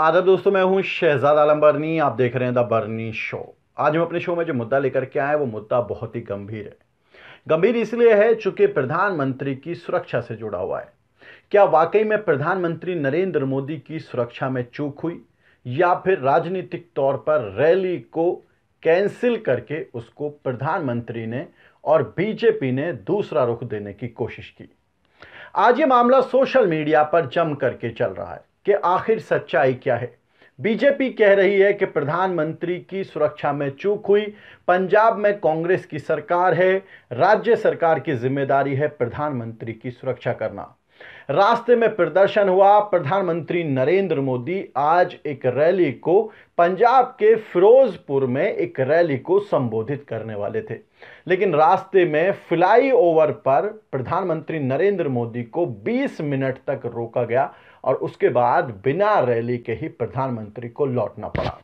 आदर दोस्तों मैं हूं शहजाद आलम बर्नी आप देख रहे हैं द बर्नी शो आज हम अपने शो में जो मुद्दा लेकर के आए वो मुद्दा बहुत ही गंभीर है गंभीर इसलिए है चूंकि प्रधानमंत्री की सुरक्षा से जुड़ा हुआ है क्या वाकई में प्रधानमंत्री नरेंद्र मोदी की सुरक्षा में चूक हुई या फिर राजनीतिक तौर पर रैली को कैंसिल करके उसको प्रधानमंत्री ने और बीजेपी ने दूसरा रुख देने की कोशिश की आज ये मामला सोशल मीडिया पर जम करके चल रहा है कि आखिर सच्चाई क्या है बीजेपी कह रही है कि प्रधानमंत्री की सुरक्षा में चूक हुई पंजाब में कांग्रेस की सरकार है राज्य सरकार की जिम्मेदारी है प्रधानमंत्री की सुरक्षा करना रास्ते में प्रदर्शन हुआ प्रधानमंत्री नरेंद्र मोदी आज एक रैली को पंजाब के फिरोजपुर में एक रैली को संबोधित करने वाले थे लेकिन रास्ते में फ्लाईओवर पर प्रधानमंत्री नरेंद्र मोदी को 20 मिनट तक रोका गया और उसके बाद बिना रैली के ही प्रधानमंत्री को लौटना पड़ा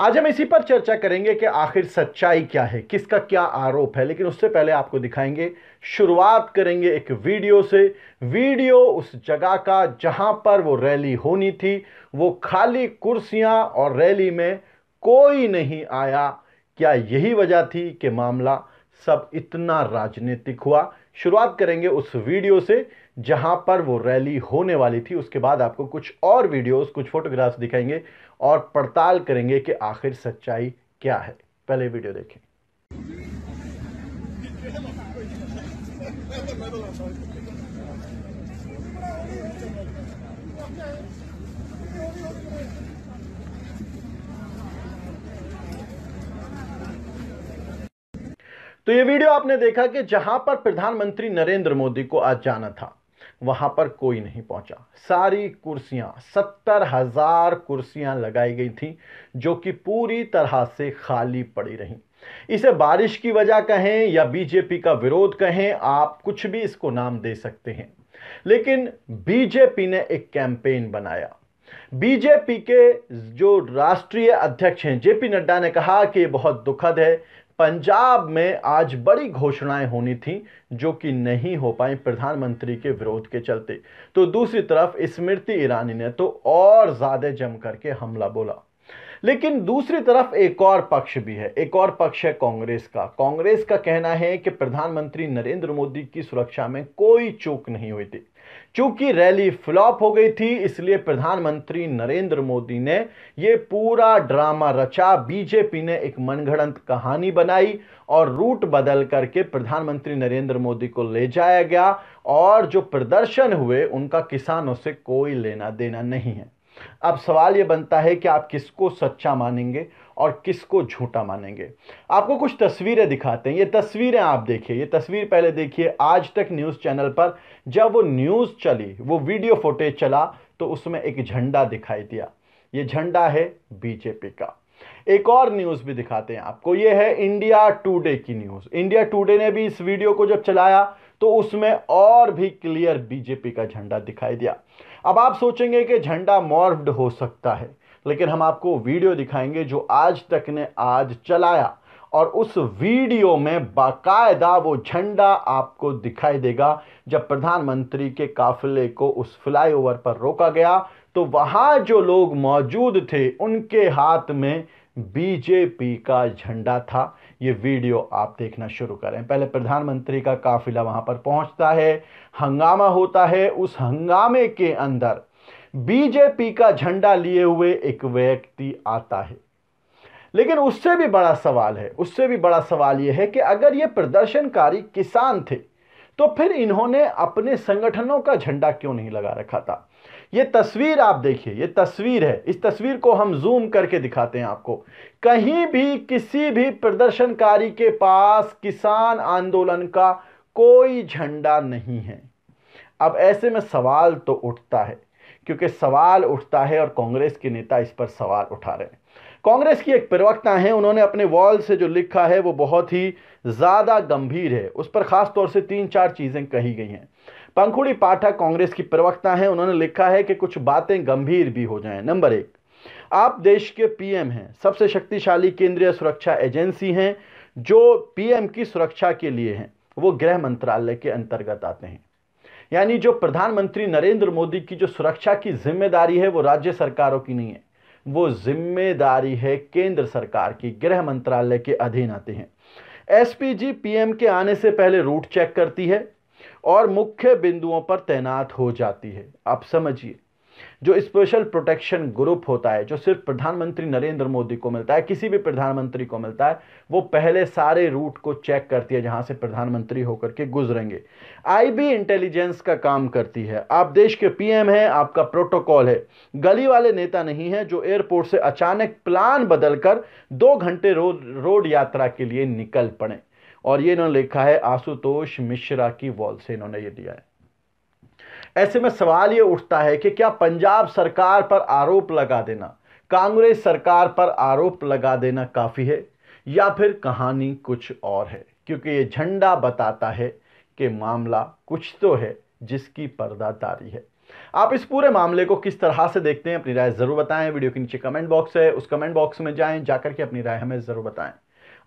आज हम इसी पर चर्चा करेंगे कि आखिर सच्चाई क्या है किसका क्या आरोप है लेकिन उससे पहले आपको दिखाएंगे शुरुआत करेंगे एक वीडियो से वीडियो उस जगह का जहां पर वो रैली होनी थी वो खाली कुर्सियां और रैली में कोई नहीं आया क्या यही वजह थी कि मामला सब इतना राजनीतिक हुआ शुरुआत करेंगे उस वीडियो से जहां पर वो रैली होने वाली थी उसके बाद आपको कुछ और वीडियोस कुछ फोटोग्राफ्स दिखाएंगे और पड़ताल करेंगे कि आखिर सच्चाई क्या है पहले वीडियो देखें तो ये वीडियो आपने देखा कि जहां पर प्रधानमंत्री नरेंद्र मोदी को आज जाना था वहां पर कोई नहीं पहुंचा सारी कुर्सियां सत्तर हजार कुर्सियां लगाई गई थी जो कि पूरी तरह से खाली पड़ी रहीं इसे बारिश की वजह कहें या बीजेपी का विरोध कहें आप कुछ भी इसको नाम दे सकते हैं लेकिन बीजेपी ने एक कैंपेन बनाया बीजेपी के जो राष्ट्रीय अध्यक्ष हैं जेपी नड्डा ने कहा कि बहुत दुखद है पंजाब में आज बड़ी घोषणाएं होनी थी जो कि नहीं हो पाई प्रधानमंत्री के विरोध के चलते तो दूसरी तरफ स्मृति ईरानी ने तो और ज्यादा जम करके हमला बोला लेकिन दूसरी तरफ एक और पक्ष भी है एक और पक्ष है कांग्रेस का कांग्रेस का कहना है कि प्रधानमंत्री नरेंद्र मोदी की सुरक्षा में कोई चूक नहीं हुई थी चूंकि रैली फ्लॉप हो गई थी इसलिए प्रधानमंत्री नरेंद्र मोदी ने यह पूरा ड्रामा रचा बीजेपी ने एक मनगढ़ंत कहानी बनाई और रूट बदल करके प्रधानमंत्री नरेंद्र मोदी को ले जाया गया और जो प्रदर्शन हुए उनका किसानों से कोई लेना देना नहीं है अब सवाल ये बनता है कि आप किसको सच्चा मानेंगे और किसको झूठा मानेंगे आपको कुछ तस्वीरें दिखाते हैं ये तस्वीरें आप देखिए ये तस्वीर पहले देखिए आज तक न्यूज़ चैनल पर जब वो न्यूज़ चली वो वीडियो फुटेज चला तो उसमें एक झंडा दिखाई दिया ये झंडा है बीजेपी का एक और न्यूज़ भी दिखाते हैं आपको ये है इंडिया टूडे की न्यूज़ इंडिया टूडे ने भी इस वीडियो को जब चलाया तो उसमें और भी क्लियर बीजेपी का झंडा दिखाई दिया अब आप सोचेंगे कि झंडा मॉर्फ्ड हो सकता है लेकिन हम आपको वीडियो दिखाएंगे जो आज तक ने आज चलाया और उस वीडियो में बाकायदा वो झंडा आपको दिखाई देगा जब प्रधानमंत्री के काफिले को उस फ्लाईओवर पर रोका गया तो वहां जो लोग मौजूद थे उनके हाथ में बीजेपी का झंडा था ये वीडियो आप देखना शुरू करें पहले प्रधानमंत्री का काफिला वहां पर पहुंचता है हंगामा होता है उस हंगामे के अंदर बीजेपी का झंडा लिए हुए एक व्यक्ति आता है लेकिन उससे भी बड़ा सवाल है उससे भी बड़ा सवाल यह है कि अगर ये प्रदर्शनकारी किसान थे तो फिर इन्होंने अपने संगठनों का झंडा क्यों नहीं लगा रखा था ये तस्वीर आप देखिए ये तस्वीर है इस तस्वीर को हम जूम करके दिखाते हैं आपको कहीं भी किसी भी प्रदर्शनकारी के पास किसान आंदोलन का कोई झंडा नहीं है अब ऐसे में सवाल तो उठता है क्योंकि सवाल उठता है और कांग्रेस के नेता इस पर सवाल उठा रहे हैं कांग्रेस की एक प्रवक्ता हैं उन्होंने अपने वॉल से जो लिखा है वो बहुत ही ज़्यादा गंभीर है उस पर ख़ास तौर से तीन चार चीज़ें कही गई हैं पंखुड़ी पाठक कांग्रेस की प्रवक्ता हैं उन्होंने लिखा है कि कुछ बातें गंभीर भी हो जाएं नंबर एक आप देश के पीएम हैं सबसे शक्तिशाली केंद्रीय सुरक्षा एजेंसी हैं जो पीएम की सुरक्षा के लिए हैं वो गृह मंत्रालय के अंतर्गत आते हैं यानी जो प्रधानमंत्री नरेंद्र मोदी की जो सुरक्षा की जिम्मेदारी है वो राज्य सरकारों की नहीं है वो जिम्मेदारी है केंद्र सरकार की गृह मंत्रालय के अधीन आते हैं एसपीजी पीएम के आने से पहले रूट चेक करती है और मुख्य बिंदुओं पर तैनात हो जाती है आप समझिए जो स्पेशल प्रोटेक्शन ग्रुप होता है जो सिर्फ प्रधानमंत्री नरेंद्र मोदी को मिलता है किसी भी प्रधानमंत्री को मिलता है वो पहले सारे रूट को चेक करती है जहां से प्रधानमंत्री होकर के गुजरेंगे आईबी इंटेलिजेंस का काम करती है आप देश के पीएम हैं आपका प्रोटोकॉल है गली वाले नेता नहीं है जो एयरपोर्ट से अचानक प्लान बदलकर दो घंटे रोड रोड यात्रा के लिए निकल पड़े और ये इन्होंने लिखा है आशुतोष मिश्रा की वॉल से इन्होंने ये दिया है ऐसे में सवाल ये उठता है कि क्या पंजाब सरकार पर आरोप लगा देना कांग्रेस सरकार पर आरोप लगा देना काफ़ी है या फिर कहानी कुछ और है क्योंकि ये झंडा बताता है कि मामला कुछ तो है जिसकी पर्दादारी है आप इस पूरे मामले को किस तरह से देखते हैं अपनी राय ज़रूर बताएं वीडियो के नीचे कमेंट बॉक्स है उस कमेंट बॉक्स में जाएं जाकर के अपनी राय हमें ज़रूर बताएं